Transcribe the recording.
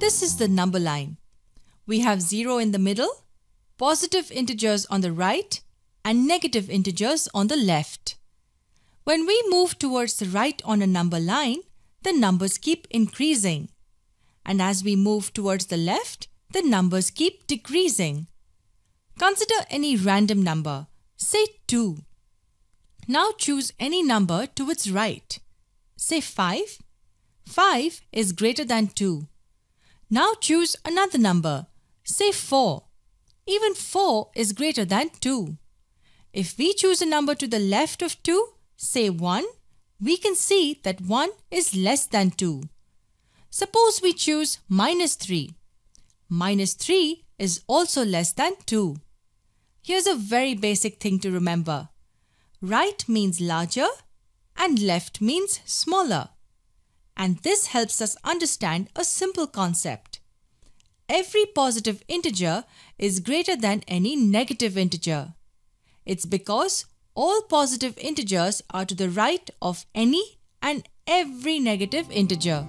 This is the number line. We have 0 in the middle, positive integers on the right and negative integers on the left. When we move towards the right on a number line, the numbers keep increasing. And as we move towards the left, the numbers keep decreasing. Consider any random number, say 2. Now choose any number to its right. Say 5. 5 is greater than 2 now choose another number, say 4. Even 4 is greater than 2. If we choose a number to the left of 2, say 1, we can see that 1 is less than 2. Suppose we choose minus 3. Minus 3 is also less than 2. Here's a very basic thing to remember. Right means larger and left means smaller and this helps us understand a simple concept. Every positive integer is greater than any negative integer. It's because all positive integers are to the right of any and every negative integer.